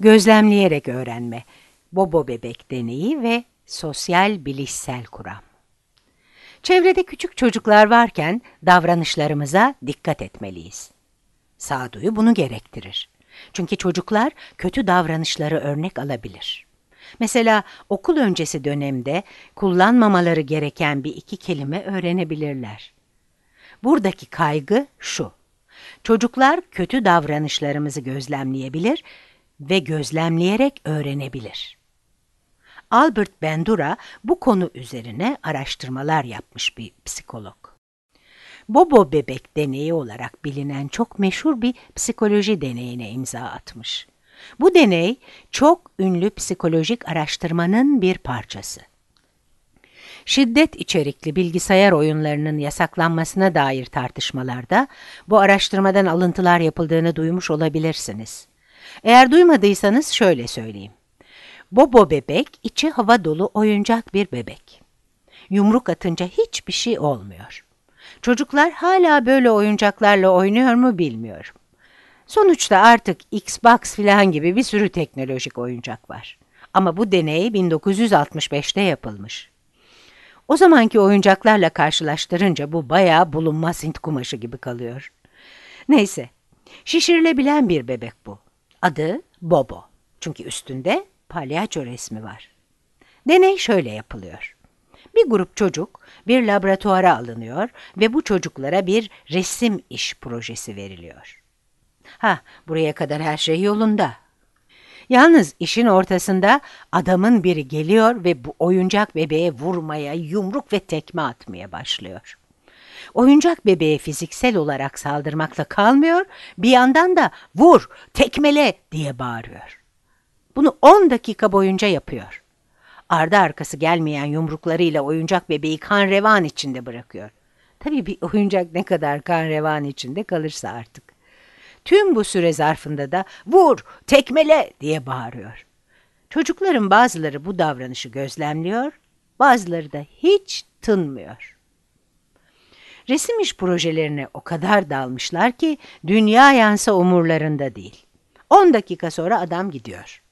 gözlemleyerek öğrenme, Bobo Bebek Deneyi ve Sosyal Bilişsel Kuram. Çevrede küçük çocuklar varken davranışlarımıza dikkat etmeliyiz. Sağduyu bunu gerektirir. Çünkü çocuklar kötü davranışları örnek alabilir. Mesela okul öncesi dönemde kullanmamaları gereken bir iki kelime öğrenebilirler. Buradaki kaygı şu. Çocuklar kötü davranışlarımızı gözlemleyebilir ve gözlemleyerek öğrenebilir. Albert Bandura bu konu üzerine araştırmalar yapmış bir psikolog. Bobo bebek deneyi olarak bilinen çok meşhur bir psikoloji deneyine imza atmış. Bu deney çok ünlü psikolojik araştırmanın bir parçası. Şiddet içerikli bilgisayar oyunlarının yasaklanmasına dair tartışmalarda bu araştırmadan alıntılar yapıldığını duymuş olabilirsiniz. Eğer duymadıysanız şöyle söyleyeyim. Bobo bebek içi hava dolu oyuncak bir bebek. Yumruk atınca hiçbir şey olmuyor. Çocuklar hala böyle oyuncaklarla oynuyor mu bilmiyorum. Sonuçta artık Xbox filan gibi bir sürü teknolojik oyuncak var. Ama bu deney 1965'te yapılmış. O zamanki oyuncaklarla karşılaştırınca bu bayağı bulunmaz Hint kumaşı gibi kalıyor. Neyse, şişirilebilen bir bebek bu. Adı Bobo. Çünkü üstünde palyaço resmi var. Deney şöyle yapılıyor. Bir grup çocuk bir laboratuvara alınıyor ve bu çocuklara bir resim iş projesi veriliyor. Ha, buraya kadar her şey yolunda. Yalnız işin ortasında adamın biri geliyor ve bu oyuncak bebeğe vurmaya, yumruk ve tekme atmaya başlıyor. Oyuncak bebeğe fiziksel olarak saldırmakla kalmıyor, bir yandan da vur, tekmele diye bağırıyor. Bunu 10 dakika boyunca yapıyor. Arda arkası gelmeyen yumruklarıyla oyuncak bebeği kan revan içinde bırakıyor. Tabii bir oyuncak ne kadar kan revan içinde kalırsa artık. Tüm bu süre zarfında da vur, tekmele diye bağırıyor. Çocukların bazıları bu davranışı gözlemliyor, bazıları da hiç tınmıyor resim iş projelerine o kadar dalmışlar ki dünya yansa umurlarında değil. 10 dakika sonra adam gidiyor.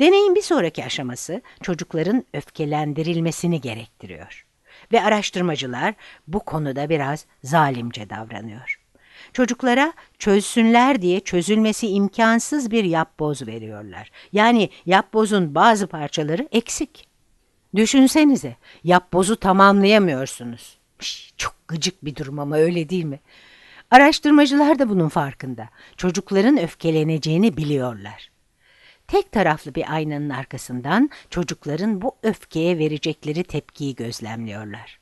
Deneyin bir sonraki aşaması çocukların öfkelendirilmesini gerektiriyor. Ve araştırmacılar bu konuda biraz zalimce davranıyor. Çocuklara çözsünler diye çözülmesi imkansız bir yapboz veriyorlar. Yani yapbozun bazı parçaları eksik. Düşünsenize yapbozu tamamlayamıyorsunuz. Çok gıcık bir durum ama öyle değil mi? Araştırmacılar da bunun farkında. Çocukların öfkeleneceğini biliyorlar. Tek taraflı bir aynanın arkasından çocukların bu öfkeye verecekleri tepkiyi gözlemliyorlar.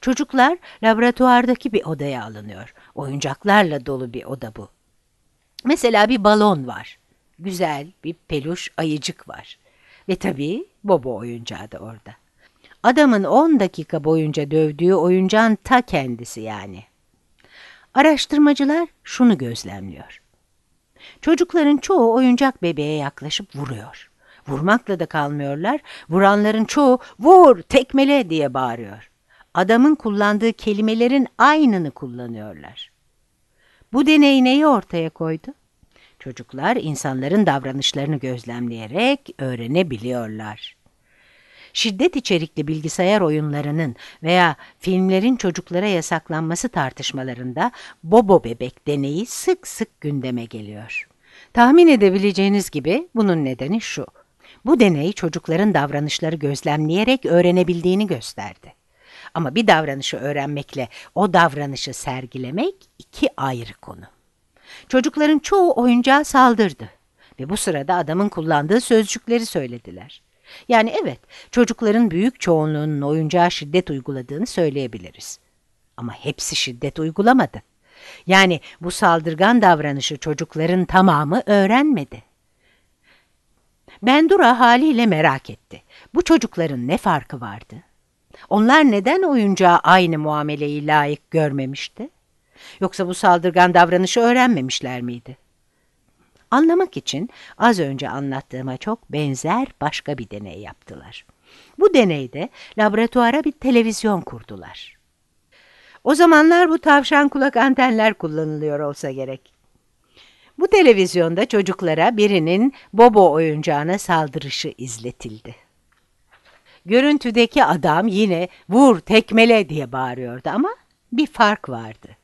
Çocuklar laboratuvardaki bir odaya alınıyor. Oyuncaklarla dolu bir oda bu. Mesela bir balon var. Güzel bir peluş ayıcık var. Ve tabii Bobo oyuncağı da orada. Adamın 10 dakika boyunca dövdüğü oyuncağın ta kendisi yani. Araştırmacılar şunu gözlemliyor. Çocukların çoğu oyuncak bebeğe yaklaşıp vuruyor. Vurmakla da kalmıyorlar, vuranların çoğu vur, tekmele diye bağırıyor. Adamın kullandığı kelimelerin aynını kullanıyorlar. Bu deney neyi ortaya koydu? Çocuklar insanların davranışlarını gözlemleyerek öğrenebiliyorlar şiddet içerikli bilgisayar oyunlarının veya filmlerin çocuklara yasaklanması tartışmalarında Bobo Bebek deneyi sık sık gündeme geliyor. Tahmin edebileceğiniz gibi bunun nedeni şu. Bu deney çocukların davranışları gözlemleyerek öğrenebildiğini gösterdi. Ama bir davranışı öğrenmekle o davranışı sergilemek iki ayrı konu. Çocukların çoğu oyuncağa saldırdı ve bu sırada adamın kullandığı sözcükleri söylediler. Yani evet, çocukların büyük çoğunluğunun oyuncağa şiddet uyguladığını söyleyebiliriz. Ama hepsi şiddet uygulamadı. Yani bu saldırgan davranışı çocukların tamamı öğrenmedi. Bendura haliyle merak etti. Bu çocukların ne farkı vardı? Onlar neden oyuncağa aynı muameleyi layık görmemişti? Yoksa bu saldırgan davranışı öğrenmemişler miydi? Anlamak için az önce anlattığıma çok benzer başka bir deney yaptılar. Bu deneyde laboratuvara bir televizyon kurdular. O zamanlar bu tavşan kulak antenler kullanılıyor olsa gerek. Bu televizyonda çocuklara birinin Bobo oyuncağına saldırışı izletildi. Görüntüdeki adam yine vur tekmele diye bağırıyordu ama bir fark vardı.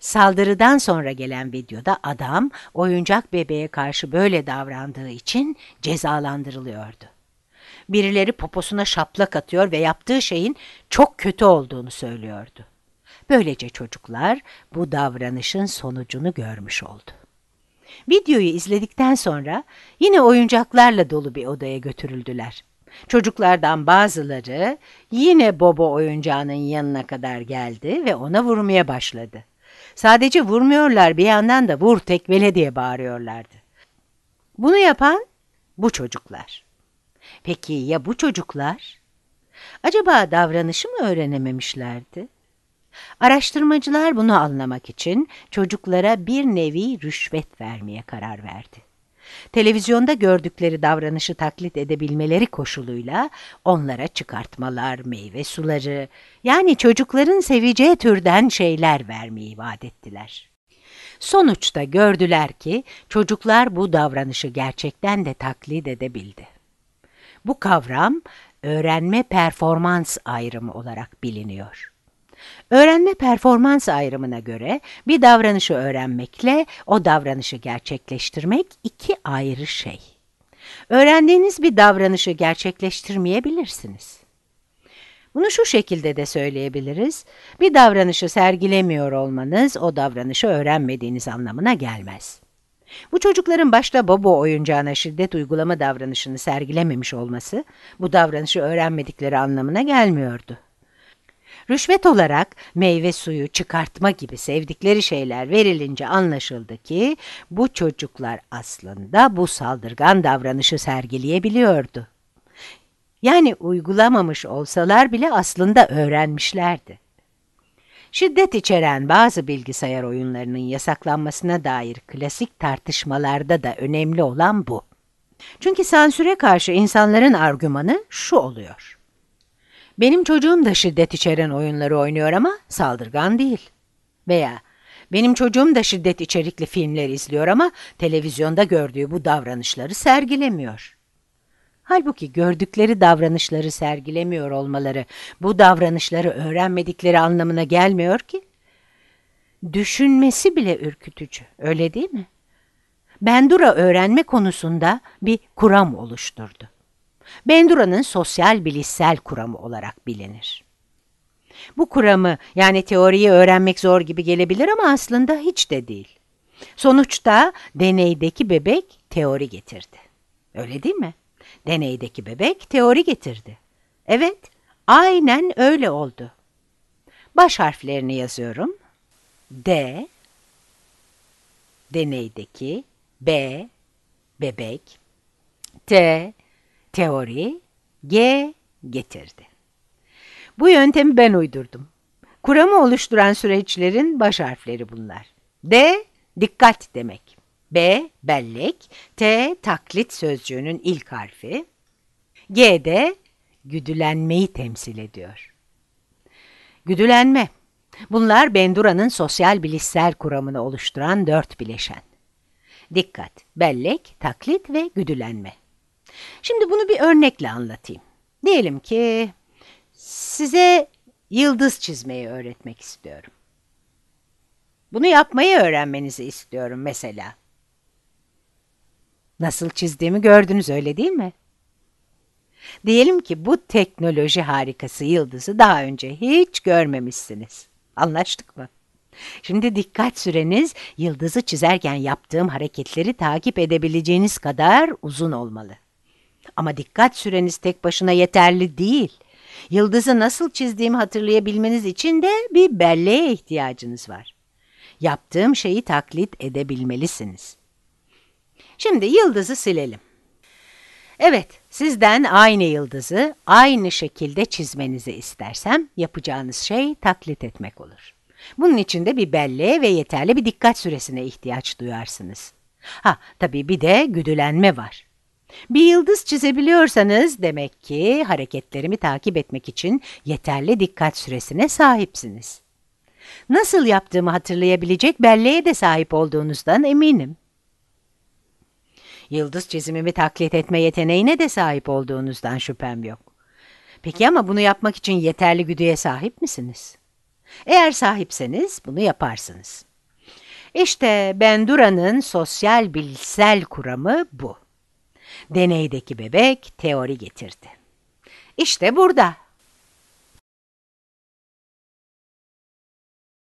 Saldırıdan sonra gelen videoda adam oyuncak bebeğe karşı böyle davrandığı için cezalandırılıyordu. Birileri poposuna şaplak atıyor ve yaptığı şeyin çok kötü olduğunu söylüyordu. Böylece çocuklar bu davranışın sonucunu görmüş oldu. Videoyu izledikten sonra yine oyuncaklarla dolu bir odaya götürüldüler. Çocuklardan bazıları yine Bobo oyuncağının yanına kadar geldi ve ona vurmaya başladı. Sadece vurmuyorlar bir yandan da vur tekmele diye bağırıyorlardı. Bunu yapan bu çocuklar. Peki ya bu çocuklar? Acaba davranışı mı öğrenememişlerdi? Araştırmacılar bunu anlamak için çocuklara bir nevi rüşvet vermeye karar verdi. Televizyonda gördükleri davranışı taklit edebilmeleri koşuluyla onlara çıkartmalar, meyve suları yani çocukların seveceği türden şeyler vermeyi vaat ettiler. Sonuçta gördüler ki çocuklar bu davranışı gerçekten de taklit edebildi. Bu kavram öğrenme performans ayrımı olarak biliniyor. Öğrenme performans ayrımına göre bir davranışı öğrenmekle o davranışı gerçekleştirmek iki ayrı şey. Öğrendiğiniz bir davranışı gerçekleştirmeyebilirsiniz. Bunu şu şekilde de söyleyebiliriz. Bir davranışı sergilemiyor olmanız o davranışı öğrenmediğiniz anlamına gelmez. Bu çocukların başta baba oyuncağına şiddet uygulama davranışını sergilememiş olması bu davranışı öğrenmedikleri anlamına gelmiyordu. Rüşvet olarak meyve suyu çıkartma gibi sevdikleri şeyler verilince anlaşıldı ki bu çocuklar aslında bu saldırgan davranışı sergileyebiliyordu. Yani uygulamamış olsalar bile aslında öğrenmişlerdi. Şiddet içeren bazı bilgisayar oyunlarının yasaklanmasına dair klasik tartışmalarda da önemli olan bu. Çünkü sansüre karşı insanların argümanı şu oluyor. Benim çocuğum da şiddet içeren oyunları oynuyor ama saldırgan değil. Veya benim çocuğum da şiddet içerikli filmler izliyor ama televizyonda gördüğü bu davranışları sergilemiyor. Halbuki gördükleri davranışları sergilemiyor olmaları bu davranışları öğrenmedikleri anlamına gelmiyor ki. Düşünmesi bile ürkütücü, öyle değil mi? Bendura öğrenme konusunda bir kuram oluşturdu. Bendura'nın sosyal bilişsel kuramı olarak bilinir. Bu kuramı yani teoriyi öğrenmek zor gibi gelebilir ama aslında hiç de değil. Sonuçta deneydeki bebek teori getirdi. Öyle değil mi? Deneydeki bebek teori getirdi. Evet, aynen öyle oldu. Baş harflerini yazıyorum. D, deneydeki, B, bebek, T, teori, G getirdi. Bu yöntemi ben uydurdum. Kuramı oluşturan süreçlerin baş harfleri bunlar. D, dikkat demek. B, bellek. T, taklit sözcüğünün ilk harfi. G de güdülenmeyi temsil ediyor. Güdülenme. Bunlar Bendura'nın sosyal bilişsel kuramını oluşturan dört bileşen. Dikkat, bellek, taklit ve güdülenme. Şimdi bunu bir örnekle anlatayım. Diyelim ki size yıldız çizmeyi öğretmek istiyorum. Bunu yapmayı öğrenmenizi istiyorum mesela. Nasıl çizdiğimi gördünüz öyle değil mi? Diyelim ki bu teknoloji harikası yıldızı daha önce hiç görmemişsiniz. Anlaştık mı? Şimdi dikkat süreniz yıldızı çizerken yaptığım hareketleri takip edebileceğiniz kadar uzun olmalı. Ama dikkat süreniz tek başına yeterli değil. Yıldızı nasıl çizdiğimi hatırlayabilmeniz için de bir belleğe ihtiyacınız var. Yaptığım şeyi taklit edebilmelisiniz. Şimdi yıldızı silelim. Evet, sizden aynı yıldızı aynı şekilde çizmenizi istersem yapacağınız şey taklit etmek olur. Bunun için de bir belleğe ve yeterli bir dikkat süresine ihtiyaç duyarsınız. Ha, tabii bir de güdülenme var. Bir yıldız çizebiliyorsanız demek ki hareketlerimi takip etmek için yeterli dikkat süresine sahipsiniz. Nasıl yaptığımı hatırlayabilecek belleğe de sahip olduğunuzdan eminim. Yıldız çizimimi taklit etme yeteneğine de sahip olduğunuzdan şüphem yok. Peki ama bunu yapmak için yeterli güdüye sahip misiniz? Eğer sahipseniz bunu yaparsınız. İşte Bendura'nın sosyal bilsel kuramı bu. Deneydeki bebek teori getirdi. İşte burada